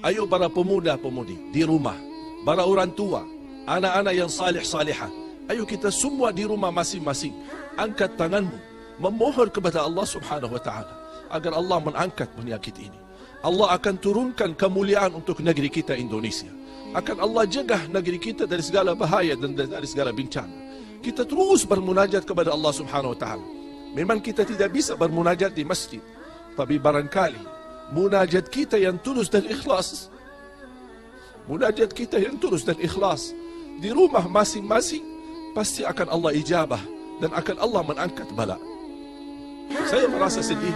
Hmm. Ayo para pemuda pemudi di rumah, para orang tua, anak-anak yang salih salihah. Ayo kita semua di rumah masing-masing angkat tanganmu memohon kepada Allah Subhanahu wa taala agar Allah menangkat penyakit ini. Allah akan turunkan kemuliaan untuk negeri kita Indonesia. Akan Allah jaga negeri kita dari segala bahaya dan dari segala bencana. Kita terus bermunajat kepada Allah Subhanahu wa taala. Memang kita tidak bisa bermunajat di masjid, tapi barangkali Munajat kita yang tulus dan ikhlas Munajat kita yang tulus dan ikhlas Di rumah masing-masing Pasti akan Allah ijabah Dan akan Allah menangkat bala Saya merasa sedih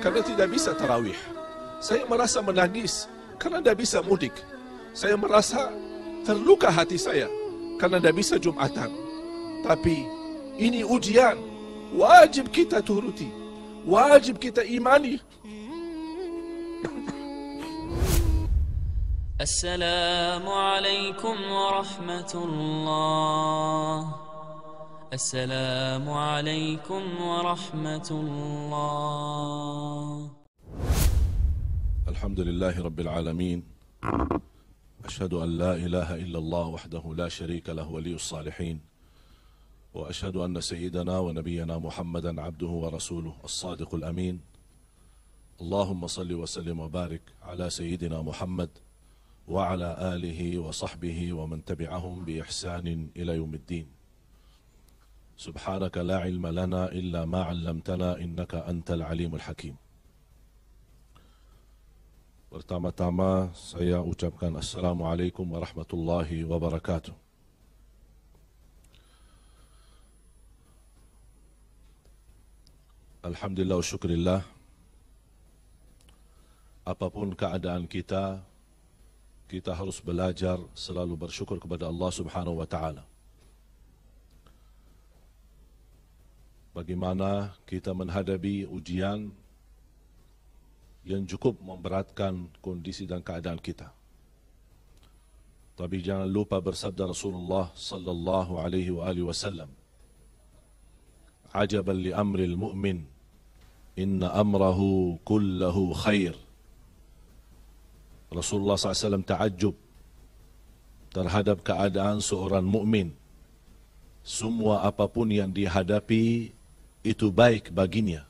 kerana tidak bisa tarawih Saya merasa menangis kerana tidak bisa mudik Saya merasa terluka hati saya kerana tidak bisa Jumatan Tapi ini ujian Wajib kita turuti Wajib kita imani السلام عليكم ورحمة الله السلام عليكم ورحمة الله الحمد لله رب العالمين أشهد أن لا إله إلا الله وحده لا شريك له ولي الصالحين وأشهد أن سيدنا ونبينا محمدا عبده ورسوله الصادق الأمين اللهم صل وسلم وبارك على سيدنا محمد وعلى آله وصحبه ومن تبعهم بإحسان إلى يوم الدين سبحانك لا علم لنا إلا ما علمتنا إنك أنت العليم الحكيم Pertama-tama saya ucapkan Assalamualaikum warahmatullahi wabarakatuh. Alhamdulillah wa syukurillah. apapun keadaan kita, kita harus belajar selalu bersyukur kepada Allah Subhanahu wa taala. Bagaimana kita menghadapi ujian yang cukup memberatkan kondisi dan keadaan kita. Tapi jangan lupa bersabda Rasulullah sallallahu alaihi wa alihi wasallam. Ajaban li amril mu'min inna amrahu kullahu khair. Rasulullah SAW takjub terhadap keadaan seorang mukmin. Semua apapun yang dihadapi itu baik baginya.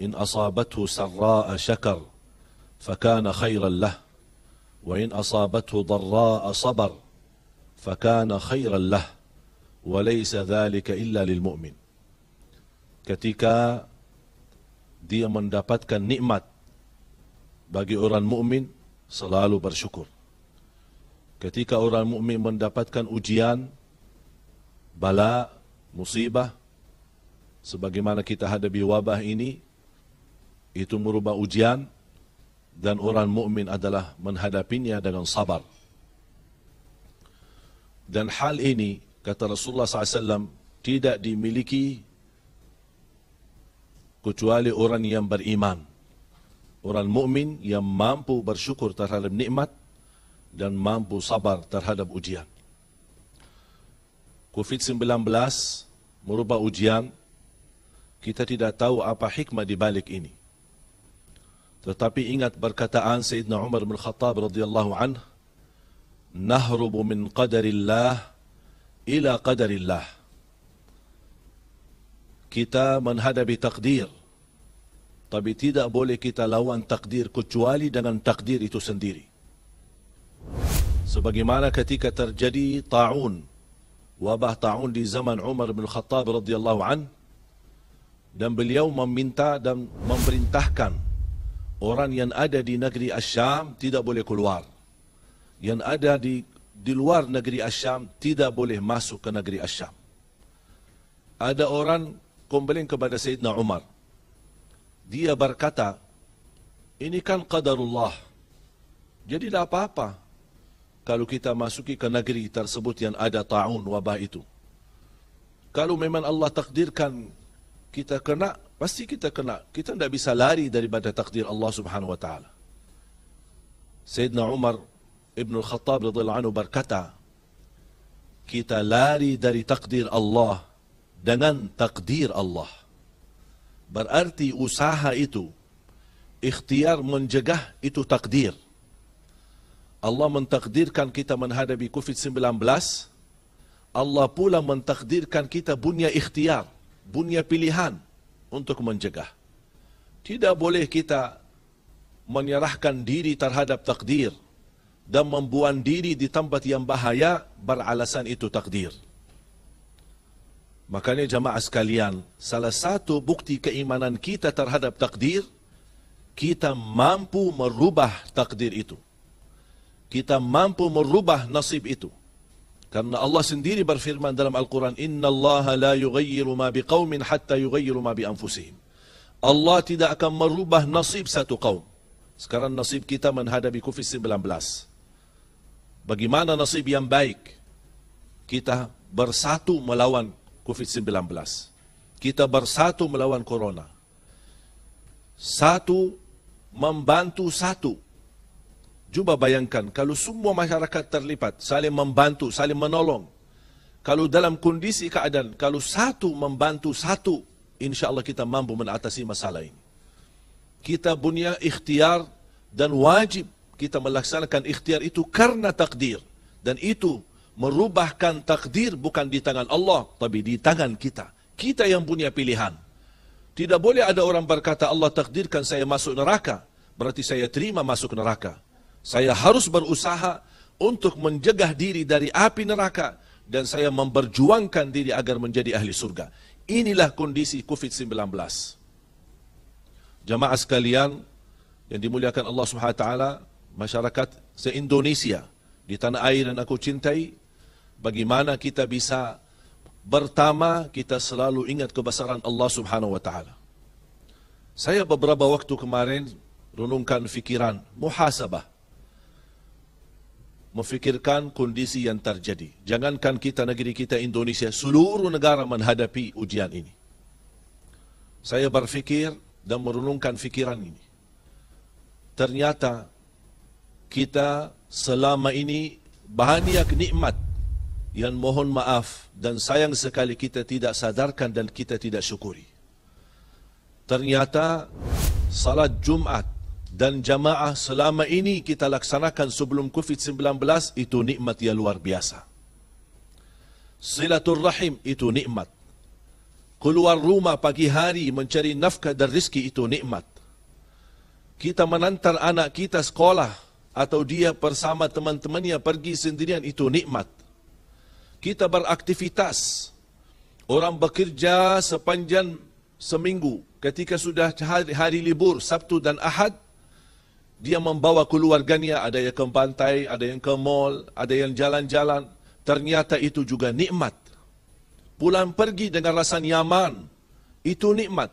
In asabathu sarra'a syakar fakana khairan lah wa in asabathu dharra'a sabar fakana khairan lah wa laysa dhalika illa lil mu'min. Ketika dia mendapatkan nikmat bagi orang mukmin selalu bersyukur. Ketika orang mukmin mendapatkan ujian, bala, musibah, sebagaimana kita hadapi wabah ini, itu merubah ujian dan orang mukmin adalah menghadapinya dengan sabar. Dan hal ini kata Rasulullah SAW tidak dimiliki kecuali orang yang beriman orang mukmin yang mampu bersyukur terhadap nikmat dan mampu sabar terhadap ujian. Covid-19 merupakan ujian. Kita tidak tahu apa hikmah di balik ini. Tetapi ingat perkataan Sayyidina Umar bin Khattab radhiyallahu anh, "Nahrubu min qadarillah ila qadarillah." Kita menghadapi takdir tapi tidak boleh kita lawan takdir kecuali dengan takdir itu sendiri. Sebagaimana ketika terjadi ta'un, wabah ta'un di zaman Umar bin Khattab radhiyallahu an dan beliau meminta dan memerintahkan orang yang ada di negeri Asyam tidak boleh keluar. Yang ada di di luar negeri Asyam tidak boleh masuk ke negeri Asyam. Ada orang kembali kepada Sayyidina Umar dia berkata, ini kan qadarullah. Jadi tidak apa-apa kalau kita masuki ke negeri tersebut yang ada ta'un wabah itu. Kalau memang Allah takdirkan kita kena, pasti kita kena. Kita tidak bisa lari daripada takdir Allah subhanahu wa ta'ala. Sayyidina Umar Ibn Khattab radhiyallahu anhu berkata, kita lari dari takdir Allah dengan takdir Allah. Berarti usaha itu, ikhtiar menjegah itu takdir. Allah mentakdirkan kita menghadapi COVID-19, Allah pula mentakdirkan kita punya ikhtiar, punya pilihan untuk menjegah. Tidak boleh kita menyerahkan diri terhadap takdir dan membuang diri di tempat yang bahaya beralasan itu takdir. Makanya jamaah sekalian, salah satu bukti keimanan kita terhadap takdir, kita mampu merubah takdir itu. Kita mampu merubah nasib itu. Karena Allah sendiri berfirman dalam Al-Quran, Inna Allah la yugayiru ma biqawmin hatta yugayiru ma bi'anfusihim. Allah tidak akan merubah nasib satu kaum. Sekarang nasib kita menghadapi Covid-19. Bagaimana nasib yang baik? Kita bersatu melawan COVID-19. Kita bersatu melawan corona. Satu membantu satu. Cuba bayangkan kalau semua masyarakat terlibat, saling membantu, saling menolong. Kalau dalam kondisi keadaan, kalau satu membantu satu, insya Allah kita mampu menatasi masalah ini. Kita punya ikhtiar dan wajib kita melaksanakan ikhtiar itu karena takdir. Dan itu merubahkan takdir bukan di tangan Allah tapi di tangan kita. Kita yang punya pilihan. Tidak boleh ada orang berkata Allah takdirkan saya masuk neraka, berarti saya terima masuk neraka. Saya harus berusaha untuk menjegah diri dari api neraka dan saya memperjuangkan diri agar menjadi ahli surga. Inilah kondisi Covid-19. Jemaah sekalian yang dimuliakan Allah Subhanahu wa masyarakat se-Indonesia di tanah air yang aku cintai, bagaimana kita bisa pertama kita selalu ingat kebesaran Allah Subhanahu wa taala. Saya beberapa waktu kemarin renungkan fikiran muhasabah memfikirkan kondisi yang terjadi. Jangankan kita negeri kita Indonesia, seluruh negara menghadapi ujian ini. Saya berfikir dan merenungkan fikiran ini. Ternyata kita selama ini bahaniak nikmat yang mohon maaf dan sayang sekali kita tidak sadarkan dan kita tidak syukuri. Ternyata salat Jumat dan jamaah selama ini kita laksanakan sebelum COVID-19 itu nikmat yang luar biasa. Silatul Rahim itu nikmat. Keluar rumah pagi hari mencari nafkah dan rizki itu nikmat. Kita menantar anak kita sekolah atau dia bersama teman-temannya pergi sendirian itu nikmat kita beraktivitas. Orang bekerja sepanjang seminggu ketika sudah hari, hari libur Sabtu dan Ahad dia membawa keluarganya ada yang ke pantai, ada yang ke mall, ada yang jalan-jalan. Ternyata itu juga nikmat. Pulang pergi dengan rasa nyaman. Itu nikmat.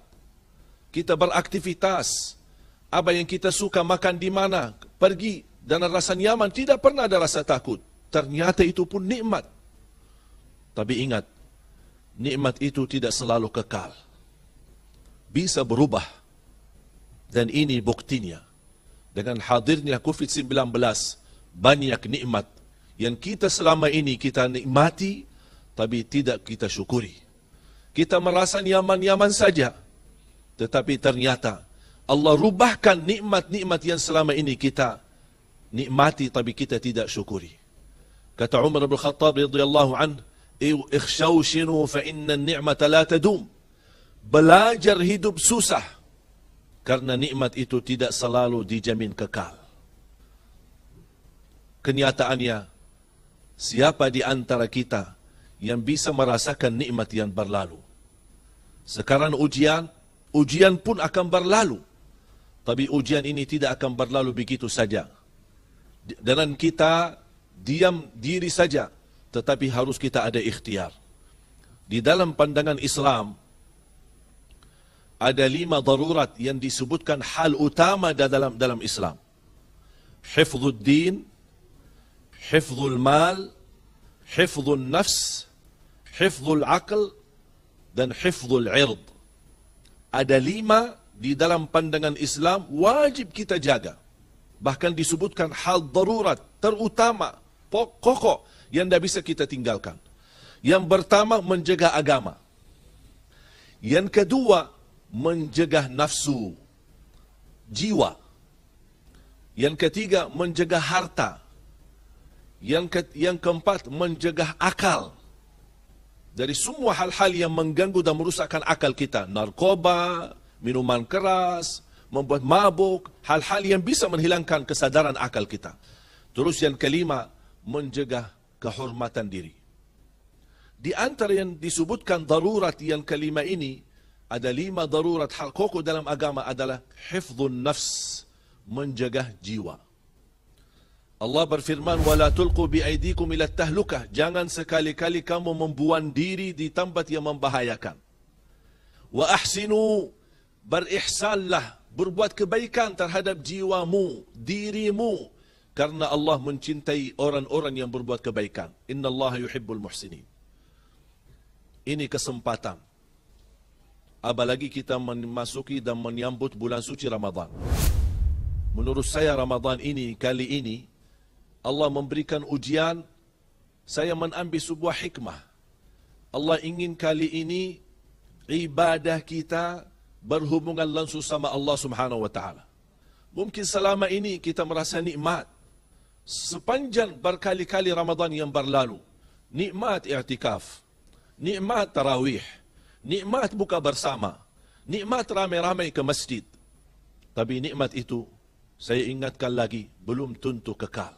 Kita beraktivitas. Apa yang kita suka makan di mana, pergi dan rasa nyaman, tidak pernah ada rasa takut. Ternyata itu pun nikmat. Tapi ingat, nikmat itu tidak selalu kekal. Bisa berubah. Dan ini buktinya. Dengan hadirnya COVID-19, banyak nikmat yang kita selama ini kita nikmati, tapi tidak kita syukuri. Kita merasa nyaman-nyaman saja. Tetapi ternyata Allah rubahkan nikmat-nikmat yang selama ini kita nikmati tapi kita tidak syukuri. Kata Umar bin Khattab radhiyallahu anhu, ikhshaw shinu fa inna ni'mata la tadum. Belajar hidup susah karena nikmat itu tidak selalu dijamin kekal. Kenyataannya siapa di antara kita yang bisa merasakan nikmat yang berlalu? Sekarang ujian, ujian pun akan berlalu. Tapi ujian ini tidak akan berlalu begitu saja. Dengan kita diam diri saja, tetapi harus kita ada ikhtiar. Di dalam pandangan Islam, ada lima darurat yang disebutkan hal utama dalam dalam Islam. Hifzul din, hifzul mal, hifzul nafs, hifzul akal, dan hifzul ird. Ada lima di dalam pandangan Islam wajib kita jaga. Bahkan disebutkan hal darurat terutama pokok-pokok yang tidak bisa kita tinggalkan. Yang pertama menjaga agama. Yang kedua menjaga nafsu, jiwa. Yang ketiga menjaga harta. Yang ke yang keempat menjaga akal. Dari semua hal-hal yang mengganggu dan merusakkan akal kita, narkoba, minuman keras, membuat mabuk, hal-hal yang bisa menghilangkan kesadaran akal kita. Terus yang kelima, menjaga kehormatan diri. Di antara yang disebutkan darurat yang kelima ini, ada lima darurat hal koko dalam agama adalah hifzun nafs, menjaga jiwa. Allah berfirman, وَلَا تُلْقُوا بِأَيْدِيكُمْ إِلَا التَّهْلُكَةِ Jangan sekali-kali kamu membuang diri di tempat yang membahayakan. وَأَحْسِنُوا بَرْإِحْسَانْ لَهُ Berbuat kebaikan terhadap jiwamu, dirimu, karena Allah mencintai orang-orang yang berbuat kebaikan. Inna Allah yuhibbul muhsinin. Ini kesempatan. Apalagi kita memasuki dan menyambut bulan suci Ramadan. Menurut saya Ramadan ini, kali ini, Allah memberikan ujian, saya mengambil sebuah hikmah. Allah ingin kali ini, ibadah kita berhubungan langsung sama Allah subhanahu wa Mungkin selama ini kita merasa nikmat, sepanjang berkali-kali Ramadan yang berlalu. Nikmat i'tikaf, nikmat tarawih, nikmat buka bersama, nikmat ramai-ramai ke masjid. Tapi nikmat itu, saya ingatkan lagi, belum tentu kekal.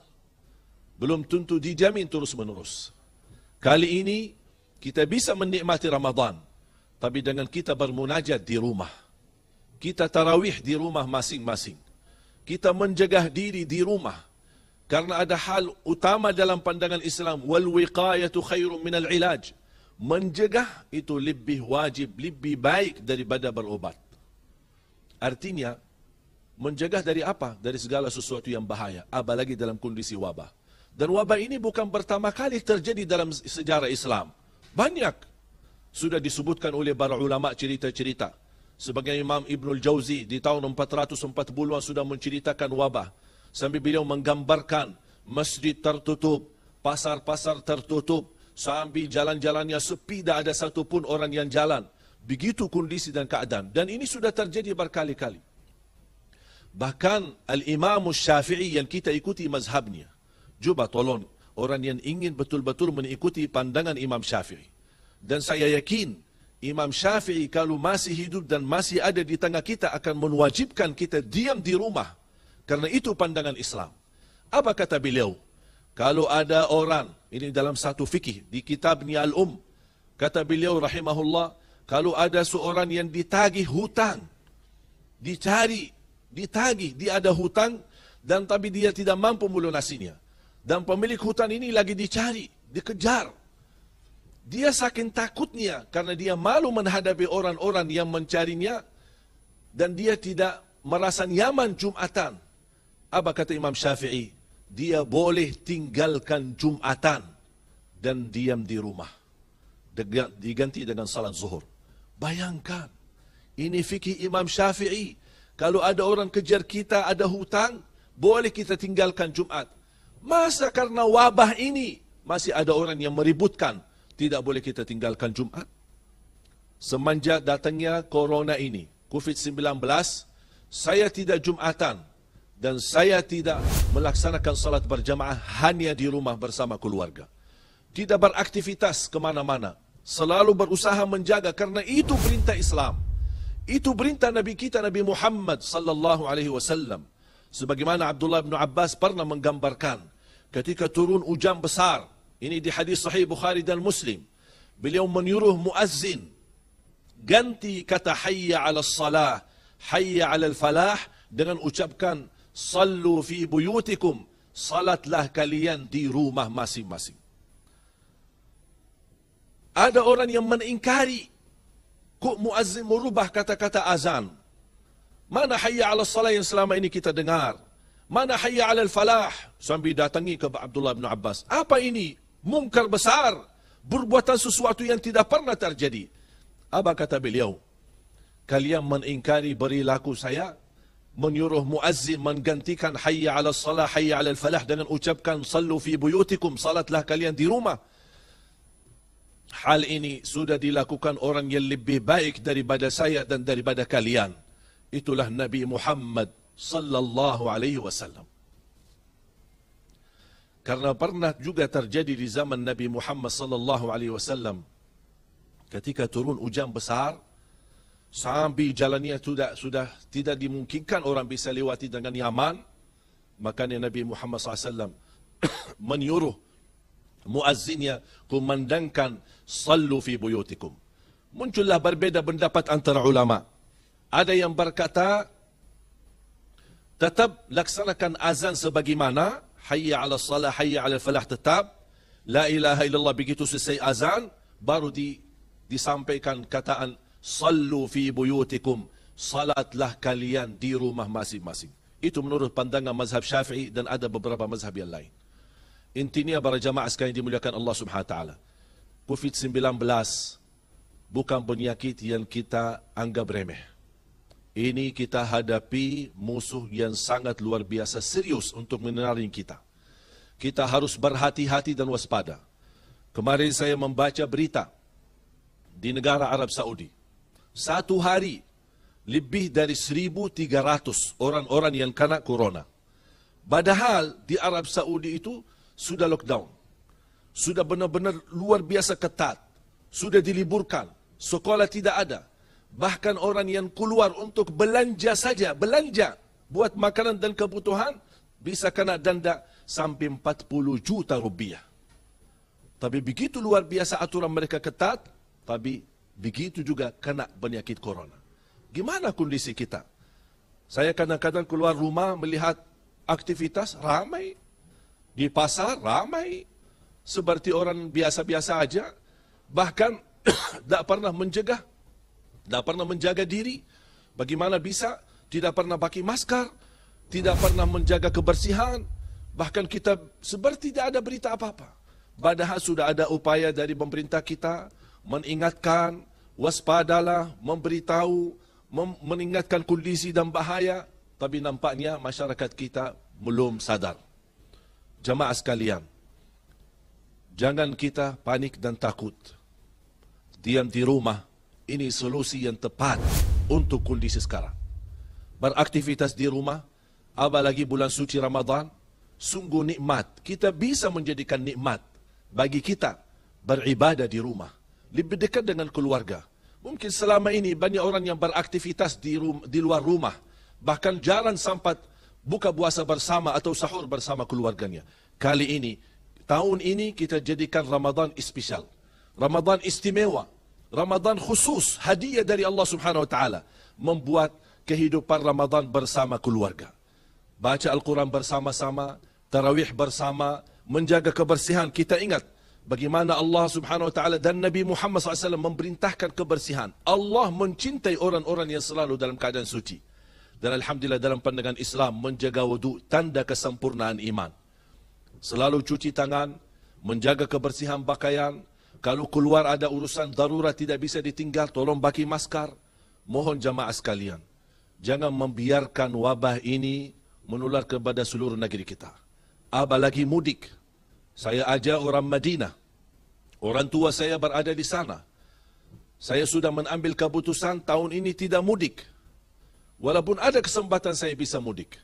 Belum tentu dijamin terus-menerus. Kali ini, kita bisa menikmati Ramadan. Tapi dengan kita bermunajat di rumah. Kita tarawih di rumah masing-masing. Kita menjaga diri di rumah. Karena ada hal utama dalam pandangan Islam, wal wiqayatu khairum minal ilaj. Menjegah itu lebih wajib, lebih baik daripada berobat. Artinya, menjegah dari apa? Dari segala sesuatu yang bahaya, apalagi dalam kondisi wabah. Dan wabah ini bukan pertama kali terjadi dalam sejarah Islam. Banyak sudah disebutkan oleh para ulama cerita-cerita. Sebagai Imam Ibnul Jauzi di tahun 440-an sudah menceritakan wabah. Sambil beliau menggambarkan masjid tertutup, pasar-pasar tertutup, sambil jalan-jalannya sepi, tidak ada satu pun orang yang jalan. Begitu kondisi dan keadaan. Dan ini sudah terjadi berkali-kali. Bahkan Al-Imam Syafi'i yang kita ikuti mazhabnya. Cuba tolong orang yang ingin betul-betul mengikuti pandangan Imam Syafi'i. Dan saya yakin Imam Syafi'i kalau masih hidup dan masih ada di tengah kita akan mewajibkan kita diam di rumah. Karena itu pandangan Islam. Apa kata beliau? Kalau ada orang, ini dalam satu fikih di kitab ni al-um, kata beliau rahimahullah, kalau ada seorang yang ditagih hutang, dicari, ditagih, dia ada hutang, dan tapi dia tidak mampu melunasinya. Dan pemilik hutan ini lagi dicari, dikejar. Dia saking takutnya karena dia malu menghadapi orang-orang yang mencarinya dan dia tidak merasa nyaman Jumatan. Apa kata Imam Syafi'i? Dia boleh tinggalkan Jumatan dan diam di rumah. Diganti dengan salat zuhur. Bayangkan, ini fikih Imam Syafi'i. Kalau ada orang kejar kita, ada hutang, boleh kita tinggalkan Jumat. Masa karena wabah ini, masih ada orang yang meributkan, tidak boleh kita tinggalkan Jumat. Semenjak datangnya corona ini, COVID-19, saya tidak Jumatan, dan saya tidak melaksanakan salat berjamaah hanya di rumah bersama keluarga. Tidak beraktivitas ke mana-mana. Selalu berusaha menjaga kerana itu perintah Islam. Itu perintah Nabi kita Nabi Muhammad sallallahu alaihi wasallam. Sebagaimana Abdullah bin Abbas pernah menggambarkan ketika turun hujan besar. Ini di hadis sahih Bukhari dan Muslim. Beliau menyuruh muazzin ganti kata hayya 'alas salah, hayya al falah dengan ucapkan Sallu fi buyutikum. Salatlah kalian di rumah masing-masing. Ada orang yang meningkari. Kok muazzin merubah kata-kata azan? Mana hayya ala salat yang selama ini kita dengar? Mana hayya ala falah? Sambil datangi ke Abdullah bin Abbas. Apa ini? Mungkar besar. Berbuatan sesuatu yang tidak pernah terjadi. Apa kata beliau? Kalian meningkari berilaku saya? من يروه مؤذن من جنتي كان حي على الصلاة حي على الفلاح دنا أجاب كان صلوا في بيوتكم صلاة لا كليان دي روما حال إني سودا دي لا كان أوران يلي بايك داري بدا سايا دان داري بدا كليان إتله نبي محمد صلى الله عليه وسلم كرنا برنا جوجا ترجدي لزمن نبي محمد صلى الله عليه وسلم كتيكا ترون أجام بسار sambil jalannya sudah sudah tidak dimungkinkan orang bisa lewati dengan nyaman maka Nabi Muhammad SAW menyuruh muazzinnya kumandangkan sallu fi buyutikum muncullah berbeda pendapat antara ulama ada yang berkata tetap laksanakan azan sebagaimana hayya ala salah hayya ala falah tetap la ilaha illallah begitu selesai azan baru di disampaikan kataan Sallu fi buyutikum. Salatlah kalian di rumah masing-masing. Itu menurut pandangan mazhab syafi'i dan ada beberapa mazhab yang lain. Intinya para jamaah sekalian dimuliakan Allah subhanahu wa ta'ala. Covid-19 bukan penyakit yang kita anggap remeh. Ini kita hadapi musuh yang sangat luar biasa serius untuk menarik kita. Kita harus berhati-hati dan waspada. Kemarin saya membaca berita di negara Arab Saudi satu hari lebih dari 1300 orang-orang yang kena corona. Padahal di Arab Saudi itu sudah lockdown. Sudah benar-benar luar biasa ketat. Sudah diliburkan. Sekolah tidak ada. Bahkan orang yang keluar untuk belanja saja, belanja buat makanan dan kebutuhan bisa kena denda sampai 40 juta rupiah. Tapi begitu luar biasa aturan mereka ketat, tapi begitu juga kena penyakit corona. Gimana kondisi kita? Saya kadang-kadang keluar rumah melihat aktivitas ramai di pasar ramai seperti orang biasa-biasa aja bahkan tak pernah menjaga tak pernah menjaga diri bagaimana bisa tidak pernah pakai masker tidak pernah menjaga kebersihan bahkan kita seperti tidak ada berita apa-apa padahal sudah ada upaya dari pemerintah kita mengingatkan, waspadalah, memberitahu, mem- mengingatkan kondisi dan bahaya. Tapi nampaknya masyarakat kita belum sadar. Jemaah sekalian, jangan kita panik dan takut. Diam di rumah, ini solusi yang tepat untuk kondisi sekarang. Beraktivitas di rumah, apalagi bulan suci Ramadan, sungguh nikmat. Kita bisa menjadikan nikmat bagi kita beribadah di rumah lebih dekat dengan keluarga. Mungkin selama ini banyak orang yang beraktivitas di, rum, di luar rumah, bahkan jarang sempat buka puasa bersama atau sahur bersama keluarganya. Kali ini, tahun ini kita jadikan Ramadan istimewa, Ramadan istimewa. Ramadan khusus, hadiah dari Allah Subhanahu wa taala membuat kehidupan Ramadan bersama keluarga. Baca Al-Quran bersama-sama, tarawih bersama, menjaga kebersihan. Kita ingat bagaimana Allah Subhanahu wa taala dan Nabi Muhammad SAW memerintahkan kebersihan. Allah mencintai orang-orang yang selalu dalam keadaan suci. Dan alhamdulillah dalam pandangan Islam menjaga wudu tanda kesempurnaan iman. Selalu cuci tangan, menjaga kebersihan pakaian, kalau keluar ada urusan darurat tidak bisa ditinggal, tolong bagi masker. Mohon jamaah sekalian, jangan membiarkan wabah ini menular kepada seluruh negeri kita. Apalagi mudik. Saya ajar orang Madinah. Orang tua saya berada di sana. Saya sudah mengambil keputusan tahun ini tidak mudik. Walaupun ada kesempatan saya bisa mudik.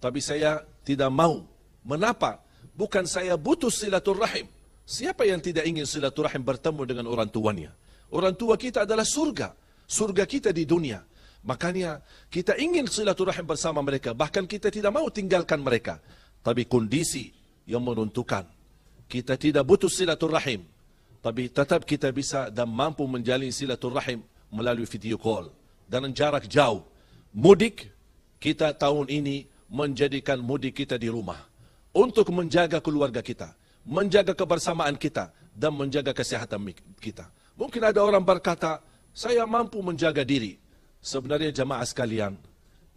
Tapi saya tidak mau. Mengapa? Bukan saya butuh silaturahim. Siapa yang tidak ingin silaturahim bertemu dengan orang tuanya? Orang tua kita adalah surga. Surga kita di dunia. Makanya kita ingin silaturahim bersama mereka. Bahkan kita tidak mau tinggalkan mereka. Tapi kondisi yang menentukan kita tidak butuh silaturrahim tapi tetap kita bisa dan mampu menjalin silaturrahim melalui video call dan jarak jauh mudik kita tahun ini menjadikan mudik kita di rumah untuk menjaga keluarga kita menjaga kebersamaan kita dan menjaga kesehatan kita mungkin ada orang berkata saya mampu menjaga diri sebenarnya jemaah sekalian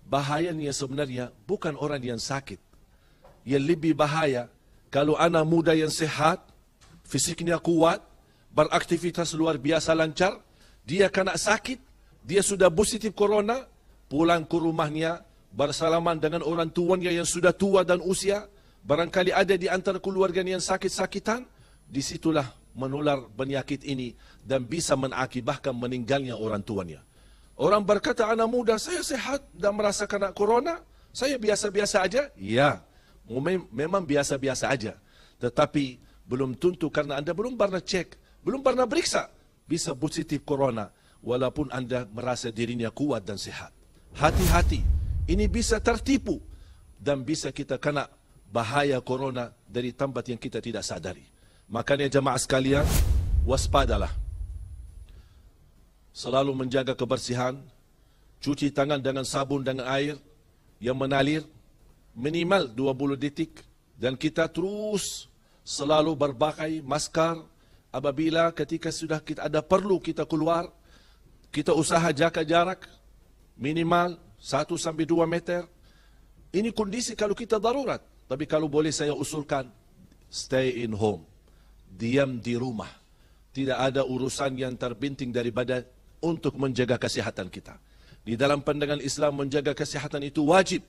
bahayanya sebenarnya bukan orang yang sakit yang lebih bahaya kalau anak muda yang sehat, fisiknya kuat, beraktivitas luar biasa lancar, dia kena sakit, dia sudah positif corona, pulang ke rumahnya, bersalaman dengan orang tuanya yang sudah tua dan usia, barangkali ada di antara keluarga yang sakit-sakitan, disitulah menular penyakit ini dan bisa mengakibatkan meninggalnya orang tuanya. Orang berkata anak muda saya sehat dan merasa kena corona, saya biasa-biasa aja. Ya, memang biasa-biasa aja. Tetapi belum tentu karena anda belum pernah cek, belum pernah periksa, bisa positif corona walaupun anda merasa dirinya kuat dan sehat. Hati-hati, ini bisa tertipu dan bisa kita kena bahaya corona dari tempat yang kita tidak sadari. Makanya jemaah sekalian, waspadalah. Selalu menjaga kebersihan, cuci tangan dengan sabun dengan air yang menalir, minimal 20 detik dan kita terus selalu berpakai masker apabila ketika sudah kita ada perlu kita keluar kita usaha jaga jarak minimal 1 sampai 2 meter ini kondisi kalau kita darurat tapi kalau boleh saya usulkan stay in home diam di rumah tidak ada urusan yang terpenting daripada untuk menjaga kesihatan kita di dalam pandangan Islam menjaga kesihatan itu wajib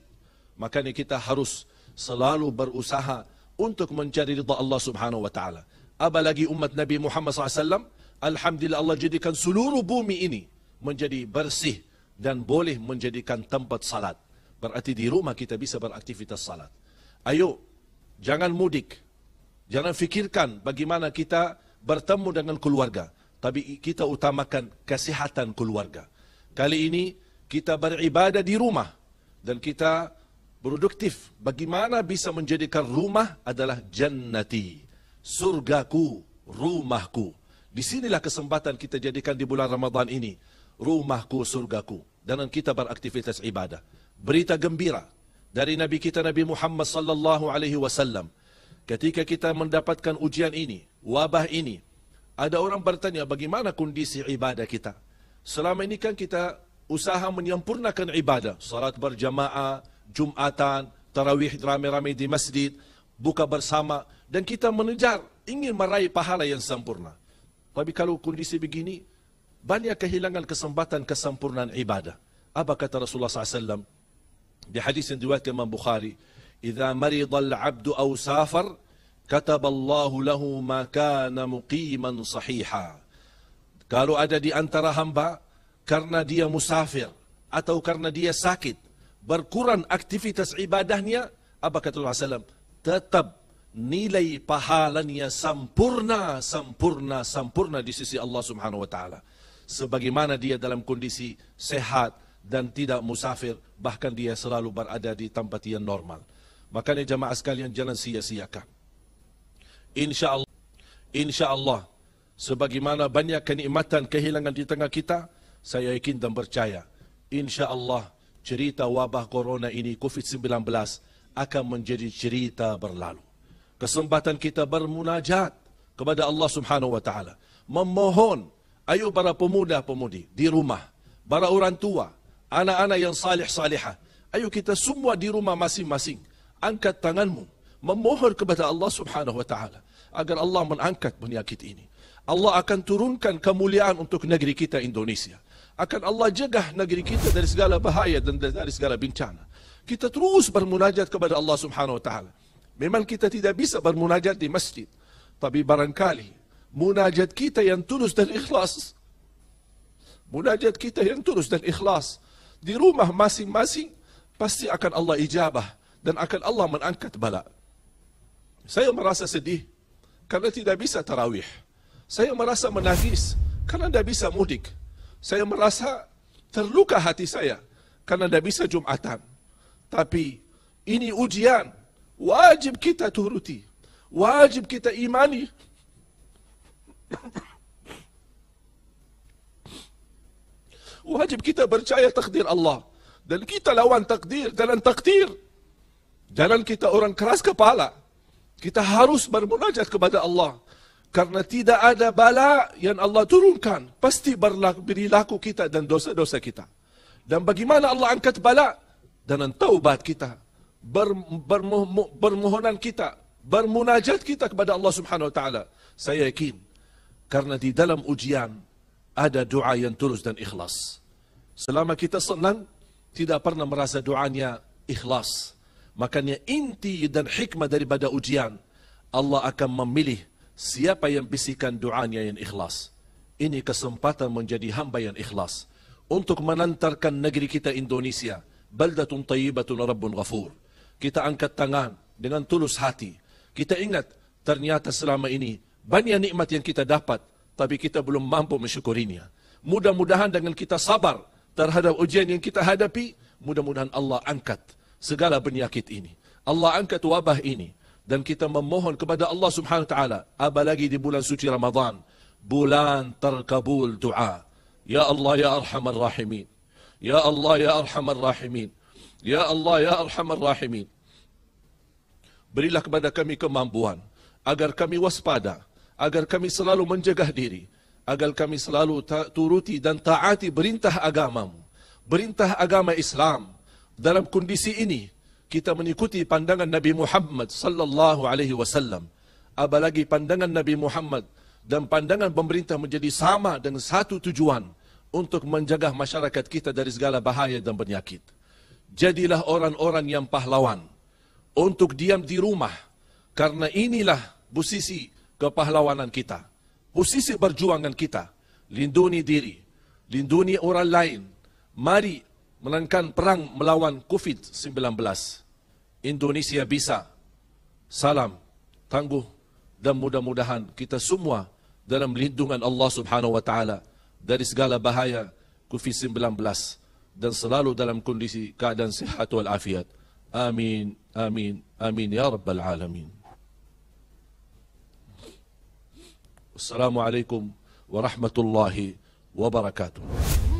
Makanya kita harus selalu berusaha untuk mencari rida Allah Subhanahu wa taala. lagi umat Nabi Muhammad SAW, alhamdulillah Allah jadikan seluruh bumi ini menjadi bersih dan boleh menjadikan tempat salat. Berarti di rumah kita bisa beraktivitas salat. Ayo, jangan mudik. Jangan fikirkan bagaimana kita bertemu dengan keluarga. Tapi kita utamakan kesehatan keluarga. Kali ini kita beribadah di rumah. Dan kita produktif. Bagaimana bisa menjadikan rumah adalah jannati. Surgaku, rumahku. Di sinilah kesempatan kita jadikan di bulan Ramadan ini. Rumahku, surgaku. Dengan kita beraktivitas ibadah. Berita gembira dari Nabi kita Nabi Muhammad sallallahu alaihi wasallam. Ketika kita mendapatkan ujian ini, wabah ini, ada orang bertanya bagaimana kondisi ibadah kita. Selama ini kan kita usaha menyempurnakan ibadah, salat berjamaah, Jumatan, tarawih ramai-ramai di masjid, buka bersama dan kita mengejar ingin meraih pahala yang sempurna. Tapi kalau kondisi begini, banyak kehilangan kesempatan kesempurnaan ibadah. Apa kata Rasulullah SAW? Di hadis yang diwati Imam Bukhari, Iza maridal abdu au safar, kataballahu lahu ma kana muqiman sahiha. Kalau ada di antara hamba, karena dia musafir, atau karena dia sakit, berkurang aktivitas ibadahnya, apa kata Allah SWT? Tetap nilai pahalanya sempurna, sempurna, sempurna di sisi Allah Subhanahu Wa Taala. Sebagaimana dia dalam kondisi sehat dan tidak musafir, bahkan dia selalu berada di tempat yang normal. Makanya jemaah sekalian jangan sia-siakan. Insya Allah, insya Allah, sebagaimana banyak kenikmatan kehilangan di tengah kita, saya yakin dan percaya, insya Allah cerita wabah corona ini COVID-19 akan menjadi cerita berlalu. Kesempatan kita bermunajat kepada Allah Subhanahu wa taala. Memohon ayo para pemuda pemudi di rumah, para orang tua, anak-anak yang salih salihah. Ayo kita semua di rumah masing-masing. Angkat tanganmu memohon kepada Allah Subhanahu wa taala agar Allah mengangkat penyakit ini. Allah akan turunkan kemuliaan untuk negeri kita Indonesia akan Allah jaga negeri kita dari segala bahaya dan dari segala bencana. Kita terus bermunajat kepada Allah Subhanahu wa taala. Memang kita tidak bisa bermunajat di masjid, tapi barangkali munajat kita yang tulus dan ikhlas. Munajat kita yang tulus dan ikhlas di rumah masing-masing pasti akan Allah ijabah dan akan Allah menangkat bala. Saya merasa sedih kerana tidak bisa tarawih. Saya merasa menangis kerana tidak bisa mudik saya merasa terluka hati saya karena tidak bisa Jumatan. Tapi ini ujian, wajib kita turuti, wajib kita imani. Wajib kita percaya takdir Allah. Dan kita lawan takdir, jalan takdir. Jalan kita orang keras kepala. Kita harus bermunajat kepada Allah. Karena tidak ada bala yang Allah turunkan. Pasti berlaku, berlaku kita dan dosa-dosa kita. Dan bagaimana Allah angkat bala? Dengan taubat kita. Ber, bermohonan kita. Bermunajat kita kepada Allah subhanahu wa ta'ala. Saya yakin. Karena di dalam ujian ada doa yang tulus dan ikhlas. Selama kita senang, tidak pernah merasa doanya ikhlas. Makanya inti dan hikmah daripada ujian, Allah akan memilih Siapa yang bisikan doanya yang ikhlas? Ini kesempatan menjadi hamba yang ikhlas. Untuk menantarkan negeri kita Indonesia. Baldatun tayyibatun rabbun ghafur. Kita angkat tangan dengan tulus hati. Kita ingat ternyata selama ini banyak nikmat yang kita dapat. Tapi kita belum mampu mensyukurinya. Mudah-mudahan dengan kita sabar terhadap ujian yang kita hadapi. Mudah-mudahan Allah angkat segala penyakit ini. Allah angkat wabah ini dan kita memohon kepada Allah Subhanahu taala apalagi di bulan suci Ramadhan, bulan terkabul doa ya Allah ya arhamar rahimin ya Allah ya arhamar rahimin ya Allah ya arhamar rahimin berilah kepada kami kemampuan agar kami waspada agar kami selalu menjaga diri agar kami selalu turuti dan taati perintah agamamu perintah agama Islam dalam kondisi ini kita mengikuti pandangan Nabi Muhammad sallallahu alaihi wasallam apalagi pandangan Nabi Muhammad dan pandangan pemerintah menjadi sama dengan satu tujuan untuk menjaga masyarakat kita dari segala bahaya dan penyakit jadilah orang-orang yang pahlawan untuk diam di rumah karena inilah posisi kepahlawanan kita posisi perjuangan kita lindungi diri lindungi orang lain mari menangkan perang melawan COVID-19. Indonesia bisa. Salam, tangguh dan mudah-mudahan kita semua dalam lindungan Allah Subhanahu wa taala dari segala bahaya COVID-19 dan selalu dalam kondisi keadaan sihat wal afiat. Amin, amin, amin ya rabbal alamin. Assalamualaikum warahmatullahi wabarakatuh.